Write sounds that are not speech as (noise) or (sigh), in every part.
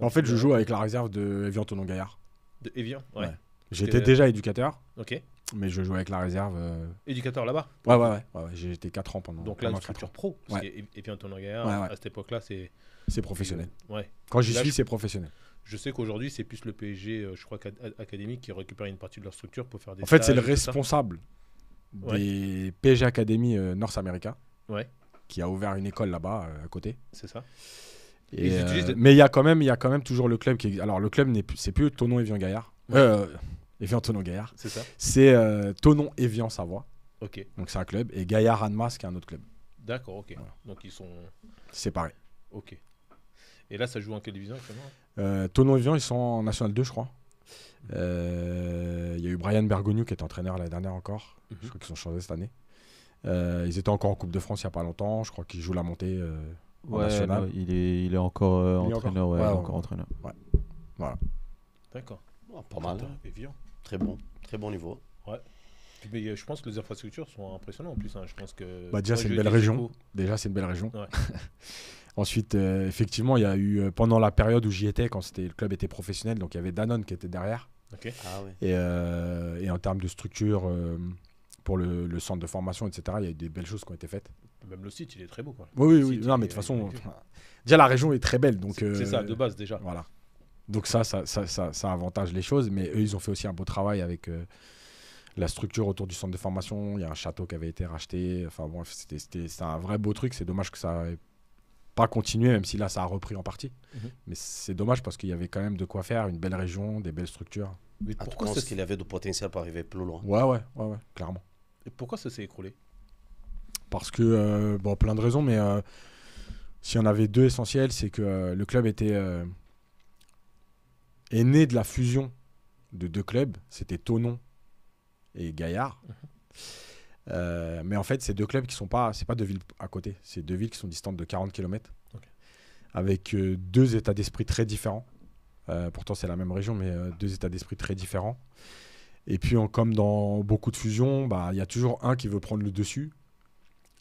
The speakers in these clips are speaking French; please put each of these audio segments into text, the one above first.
En fait, je euh, joue avec la réserve de Evian Tonon Gaillard. De Evian Ouais. J'étais euh, déjà éducateur. Ok. Mais je jouais avec la réserve. Euh, éducateur là-bas. Ouais, ouais, ouais. ouais, 4 ans pendant. Donc là, structure pro. Et Gaillard, à cette époque-là, c'est. C'est professionnel. Ouais. Quand j'y suis, c'est professionnel. Je sais qu'aujourd'hui, c'est plus le PSG, je crois, qui récupère une partie de leur structure pour faire des. En fait, c'est le responsable des PSG Academy North America Ouais. qui a ouvert une école là-bas, à côté. C'est ça. Euh, mais il y a quand même, il y quand même toujours le club qui. Alors le club n'est plus, c'est plus Tonon Evian Gaillard. Euh, Evian Tonon Gaillard. C'est ça. C'est euh, Tonon Evian Savoie. Ok. Donc c'est un club et Gaillard Anmas qui est un autre club. D'accord, ok. Donc ils sont séparés. Ok. Et là, ça joue en quelle division actuellement Tonon Evian, ils sont en National 2, je crois. Il y a eu Brian Bergogneau qui est entraîneur l'année dernière encore. Mhm. Je crois qu'ils ont changé cette année. ils étaient encore en Coupe de France il n'y a pas longtemps. Je crois qu'ils jouent la montée il, est, il est encore euh, entraîneur. ouais, encore entraîneur. Voilà. D'accord. Oh, pas mal. Hein. Très bon. Très bon niveau. Ouais. Ben, je pense que les infrastructures sont impressionnantes en plus. Hein. Je pense que bah déjà, c'est une belle région. Déjà, c'est une belle région. (laughs) Ensuite, euh, effectivement, il y a eu euh, pendant la période où j'y étais, quand c'était le club était professionnel, donc il y avait Danone qui était derrière. Ah et, et, en termes de structure pour le, le, centre de formation, etc., il y a eu des belles choses qui ont été faites. Même le site, il est très beau. Quoi. Oui, oui, Non, mais de toute façon, déjà la région est très belle. donc C'est ça, euh, de base déjà. Voilà. Donc ça ça, ça, ça, avantage les choses. Mais eux, ils ont fait aussi un beau travail avec euh, la structure autour du centre de formation. Il y a un château qui avait été racheté. Enfin bref, c'était un vrai beau truc. C'est dommage que ça n'ait pas continué, même si là, ça a repris en partie. Mhm. Mais c'est dommage parce qu'il y avait quand même de quoi faire. Une belle région, des belles structures. Mais ah, pourquoi est-ce qu'il avait de potentiel pour arriver plus loin Ouais, ouais, ouais, ouais clairement. Et pourquoi ça s'est écroulé parce que, euh, bon, plein de raisons, mais euh, s'il y en avait deux essentiels, c'est que euh, le club était, est né de la fusion de deux clubs, c'était Tonon et Gaillard. Mhm. mais en fait, c'est deux clubs qui sont pas, c'est pas deux villes à côté, c'est deux villes qui sont distantes de 40 km, avec deux états d'esprit très différents. pourtant, c'est la même région, mais deux états d'esprit très différents. Et puis, comme dans beaucoup de fusions, bah, il y a toujours un qui veut prendre le dessus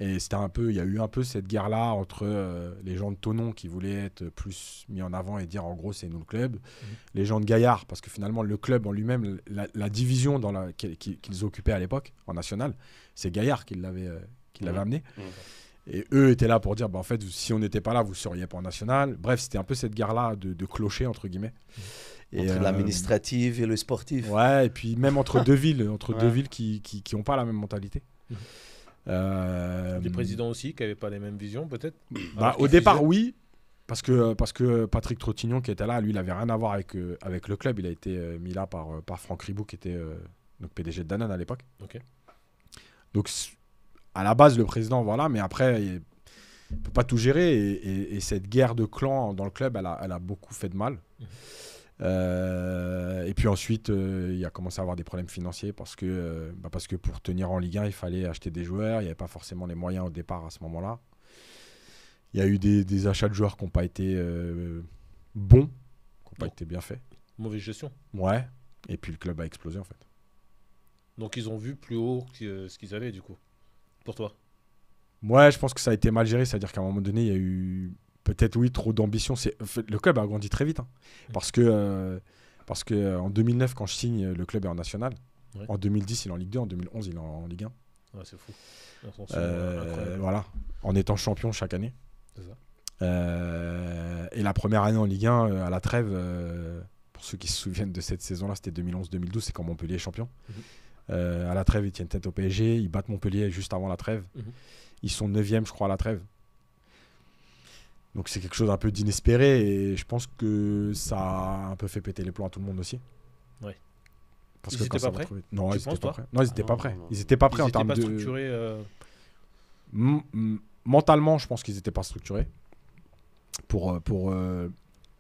et c'était un peu, il y a eu un peu cette guerre-là entre euh, les gens de Tonon qui voulaient être plus mis en avant et dire en gros c'est nous le club, mhm. les gens de Gaillard parce que finalement le club en lui-même, la, division dans la, qu'ils occupaient à l'époque en national, c'est Gaillard qui l'avait, euh, qui l'avait mhm. amené. Mhm. Et eux étaient là pour dire bah, en fait si on n'était pas là vous seriez pas en national. Bref c'était un peu cette guerre-là de, clocher entre guillemets. Et entre euh, l'administrative et le sportif. Ouais et puis même entre deux villes, entre deux villes qui n'ont qui, pas la même mentalité. Des euh, présidents aussi qui n'avaient pas les mêmes visions, peut-être bah, Au départ, oui. Parce que, parce que Patrick Trottignon, qui était là, lui, il n'avait rien à voir avec, euh, avec le club. Il a été euh, mis là par, par Franck Ribou, qui était donc PDG de Danone à l'époque. Ok. Donc, à la base, le président, voilà, mais après, il ne peut pas tout gérer. Et, cette guerre de clans dans le club, elle a, beaucoup fait de mal. Mhm. Euh, et puis ensuite, euh, il a commencé à avoir des problèmes financiers parce que, euh, bah, parce que pour tenir en Ligue 1, il fallait acheter des joueurs. Il n'y avait pas forcément les moyens au départ à ce moment-là. Il y a eu des, des achats de joueurs qui n'ont pas été bons, qui n'ont pas été bien faits. Mauvaise gestion. Ouais. Et puis le club a explosé en fait. Donc ils ont vu plus haut que, ce qu'ils avaient du coup. Pour toi. Ouais, je pense que ça a été mal géré. C'est-à-dire qu'à un moment donné, il y a eu peut-être oui, trop d'ambition. C'est le club a grandi très vite, hein. parce que euh, parce que euh, en 2009, quand je signe, le club est en national. En 2010, il est en Ligue 2. En 2011, il est en, Ligue 1. c'est fou. Euh, voilà, en étant champion chaque année. et la première année en Ligue 1, à la trêve, pour ceux qui se souviennent de cette saison-là, c'était 2011-2012, c'est quand Montpellier est champion. Mhm. à la trêve, ils tiennent tête au PSG. Ils battent Montpellier juste avant la trêve. Mhm. Ils sont 9 je crois, à la trêve. Donc c'est quelque chose d'un peu d'inespéré et je pense que ça a un peu fait péter les plombs à tout le monde aussi. Ouais. Parce ils que pas prêts Non, ils étaient pas prêts. Non, ils étaient pas prêts. Ils n'étaient pas prêts en pas Structurés, euh, Mentalement, je pense qu'ils n'étaient pas structurés pour euh, pour euh,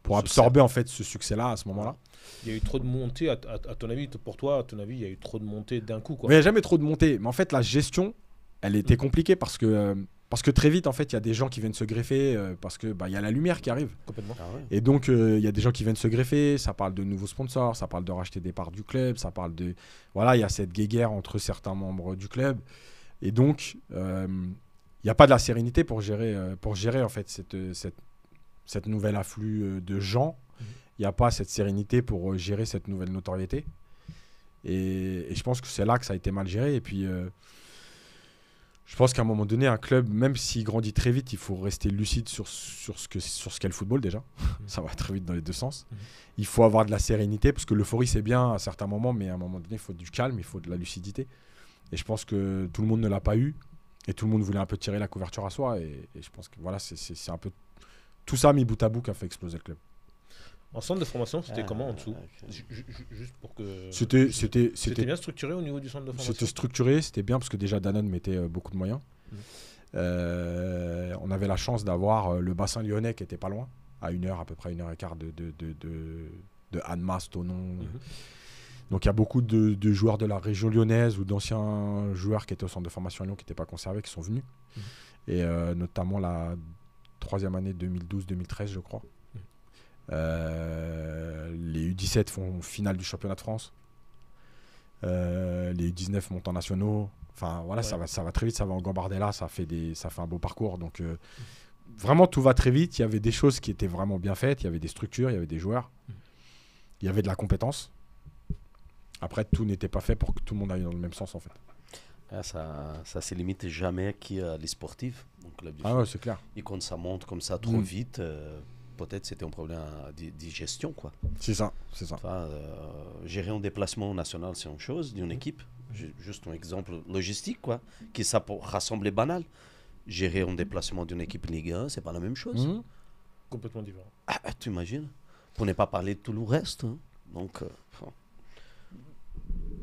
pour absorber en fait ce succès-là à ce moment-là. Il y a eu trop de montées, à, ton avis, pour toi, à ton avis, il y a eu trop de montées d'un coup. Mais il n'y a jamais trop de montées. Mais en fait, la gestion, elle était mm. compliquée parce que parce que très vite, en fait, il y a des gens qui viennent se greffer euh, parce que bah, y a la lumière qui arrive. Complètement. Ah et donc, euh, il y a des gens qui viennent se greffer. Ça parle de nouveaux sponsors, ça parle de racheter des parts du club, ça parle de. Voilà, il y a cette guéguerre entre certains membres du club. Et donc, euh, il n'y a pas de la sérénité pour gérer, pour gérer en fait, cette, cette, nouvelle afflux de gens. Mm-hmm. Il n'y a pas cette sérénité pour gérer cette nouvelle notoriété. et je pense que c'est là que ça a été mal géré. Et puis je pense qu'à un moment donné, un club, même s'il grandit très vite, il faut rester lucide sur, sur ce qu'est le football déjà. Mhm. Ça va très vite dans les deux sens. Mhm. Il faut avoir de la sérénité, parce que l'euphorie, c'est bien à certains moments, mais à un moment donné, il faut du calme, il faut de la lucidité. Et je pense que tout le monde ne l'a pas eu, et tout le monde voulait un peu tirer la couverture à soi. Et, et je pense que voilà, c'est un peu tout ça mis bout à bout qui a fait exploser le club. En centre de formation, c'était ah, comment en dessous C'était, c'était, c'était bien structuré au niveau du centre de formation. C'était structuré, c'était bien parce que déjà Danone mettait euh, beaucoup de moyens. Mm. Euh, on avait la chance d'avoir euh, le bassin lyonnais qui était pas loin, à une heure à peu près une heure et quart de de de, de, Tonon. Mm-hmm. Donc il y a beaucoup de, joueurs de la région lyonnaise ou d'anciens joueurs qui étaient au centre de formation Lyon qui n'étaient pas conservés qui sont venus. Mm-hmm. Et notamment la troisième année 2012-2013, je crois. Euh, les U17 font finale du championnat de France. Euh, les U19 montent en nationaux. Enfin voilà, ça, va, ça va très vite, ça va en Gambardella, ça fait, des, ça fait un beau parcours. Donc euh, vraiment, tout va très vite. Il y avait des choses qui étaient vraiment bien faites, il y avait des structures, il y avait des joueurs, mm. il y avait de la compétence. Après, tout n'était pas fait pour que tout le monde aille dans le même sens en fait. Ah, ça, ça se limite jamais qui les sportifs. Donc, ah ouais, c'est clair. Et quand ça monte comme ça trop mm. vite, peut-être c'était un problème de digestion. quoi. C'est ça, c'est ça. Euh, gérer un déplacement national, c'est une chose, d'une équipe. Juste un exemple logistique, quoi, qui ça pour rassembler banal. Gérer un déplacement d'une équipe Ligue 1, c'est pas la même chose. Mhm. Complètement différent. Ah, ah, tu imagines Pour ne pas parler de tout le reste. Hein. Donc. Euh,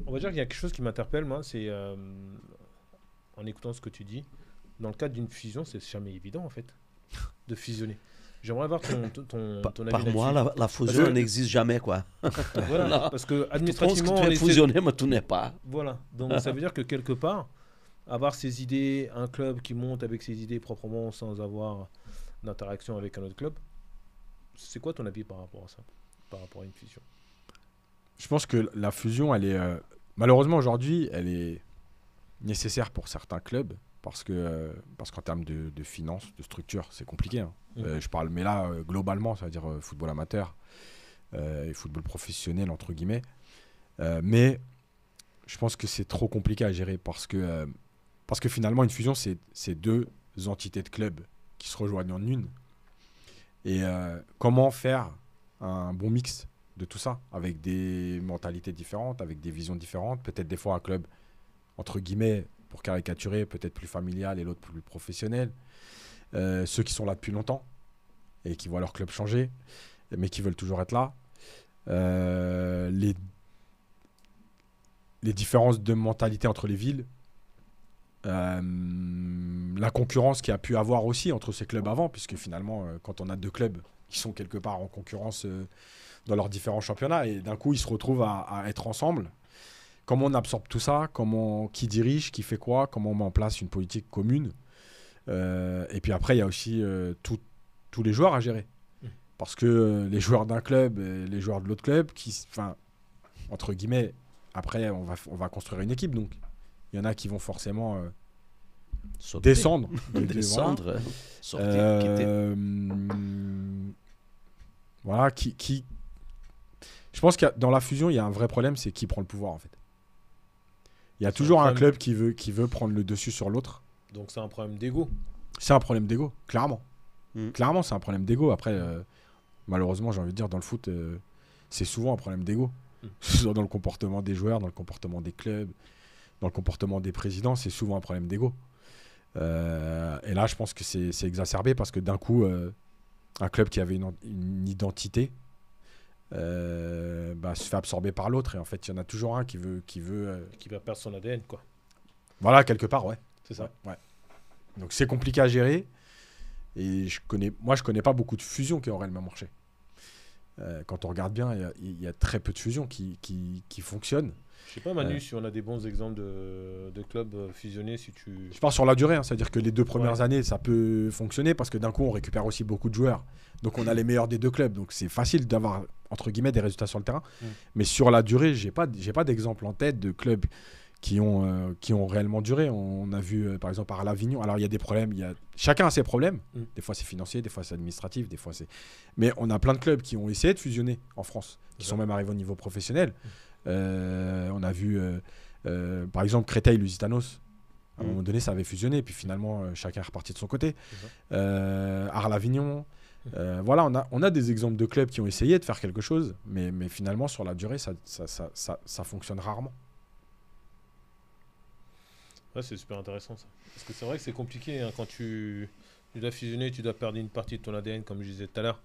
On va dire qu'il y a quelque chose qui m'interpelle, moi, c'est euh, en écoutant ce que tu dis, dans le cadre d'une fusion, c'est jamais évident, en fait, de fusionner. J'aimerais avoir ton, avis Par moi, la, fusion n'existe jamais, quoi. voilà, parce que administrativement. Tu que tu es fusionné, mais tout n'est pas. Voilà, donc ça veut dire que quelque part, avoir ses idées, un club qui monte avec ses idées proprement sans avoir d'interaction avec un autre club, c'est quoi ton avis par rapport à ça Par rapport à une fusion Je pense que la fusion, elle est. Euh, malheureusement, aujourd'hui, elle est nécessaire pour certains clubs parce que euh, parce qu'en termes de, finances, de structure, c'est compliqué. Hein. Mm. Euh, je parle, mais là euh, globalement, cest à dire football amateur et football professionnel entre guillemets. mais je pense que c'est trop compliqué à gérer parce que parce que finalement une fusion, c'est deux entités de clubs qui se rejoignent en une. Et comment faire un bon mix de tout ça avec des mentalités différentes, avec des visions différentes, peut-être des fois un club entre guillemets pour caricaturer, peut-être plus familial et l'autre plus professionnel. Euh, ceux qui sont là depuis longtemps et qui voient leur club changer, mais qui veulent toujours être là. Euh, les, les différences de mentalité entre les villes. Euh, la concurrence qu'il y a pu avoir aussi entre ces clubs avant, puisque finalement, quand on a deux clubs qui sont quelque part en concurrence dans leurs différents championnats, et d'un coup, ils se retrouvent à être ensemble comment on absorbe tout ça, comment, qui dirige, qui fait quoi, comment on met en place une politique commune. Euh, et puis après, il y a aussi euh, tous les joueurs à gérer. Mmh. Parce que euh, les joueurs d'un club, et les joueurs de l'autre club, qui, enfin, entre guillemets, après, on va, construire une équipe. Donc, il y en a qui vont forcément (laughs) descendre. descendre. voilà, qui, qui... Je pense que dans la fusion, il y a un vrai problème, c'est qui prend le pouvoir, en fait. Il y a toujours un, club qui veut, qui veut prendre le dessus sur l'autre. Donc c'est un problème d'ego. C'est un problème d'ego, clairement. Mm. Clairement, c'est un problème d'ego. Après, euh, malheureusement, j'ai envie de dire, dans le foot, euh, c'est souvent un problème d'ego. Mm. (laughs) dans le comportement des joueurs, dans le comportement des clubs, dans le comportement des présidents, c'est souvent un problème d'ego. Euh, et là, je pense que c'est exacerbé parce que d'un coup, un club qui avait une identité, euh, bah, se fait absorber par l'autre. Et en fait, il y en a toujours un qui veut. Qui, veut, euh, qui va perdre son ADN, quoi. Voilà, quelque part, ouais. C'est ça. Ouais. Donc c'est compliqué à gérer. Et je connais, moi, je connais pas beaucoup de fusions qui ont réellement marché. Euh, quand on regarde bien, il y, a très peu de fusions qui, qui, qui fonctionnent. Je sais pas, Manu, si on a des bons exemples de, de clubs fusionnés, si tu. Je pars sur la durée, hein. c'est-à-dire que les deux premières années, ça peut fonctionner parce que d'un coup, on récupère aussi beaucoup de joueurs. Donc, on a les meilleurs des deux clubs. Donc, c'est facile d'avoir entre guillemets des résultats sur le terrain. Mm. Mais sur la durée, j'ai pas j'ai pas d'exemple en tête de clubs qui ont euh, qui ont réellement duré. On, a vu euh, par exemple à l'Avignon. Alors il y a des problèmes, il y a chacun a ses problèmes. Mm. Des fois c'est financier, des fois c'est administratif, des fois c'est. Mais on a plein de clubs qui ont essayé de fusionner en France, qui sont même arrivés au niveau professionnel. Mm. Euh, on a vu par exemple Créteil, Lusitanos. À un moment donné, ça avait fusionné, puis finalement, chacun est reparti de son côté. Arles-Avignon, euh, voilà, on a, on a des exemples de clubs qui ont essayé de faire quelque chose, mais, finalement, sur la durée, ça, fonctionne rarement. c'est super intéressant ça. Parce que c'est vrai que c'est compliqué hein, quand tu, tu, dois fusionner, tu dois perdre une partie de ton ADN, comme je disais tout à l'heure.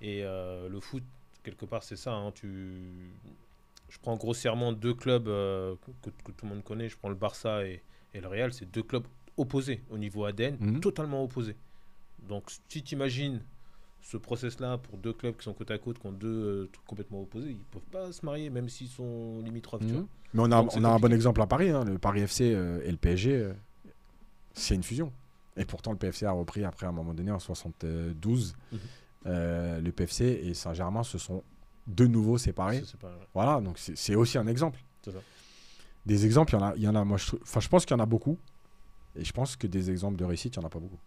Et euh, le foot, quelque part, c'est ça. Hein. tu... Je prends grossièrement deux clubs euh, que, tout le monde connaît. Je prends le Barça et, et le Real. C'est deux clubs opposés au niveau ADN, mhm. totalement opposés. Donc, si tu imagines ce process-là pour deux clubs qui sont côte à côte, qui ont deux euh, complètement opposés, ils peuvent pas se marier, même s'ils sont limitrophes. Mhm. Mais on a, on a un bon exemple à Paris, hein, le Paris FC euh, et le PSG, euh, c'est une fusion. Et pourtant, le PFC a repris après un moment donné en 72. Mhm. le PFC et Saint-Germain se sont de nouveau séparés. Voilà, donc c'est aussi un exemple. Des exemples, il y en a, il y en a moi, je, je pense qu'il y en a beaucoup. Et je pense que des exemples de réussite, il n'y en a pas beaucoup.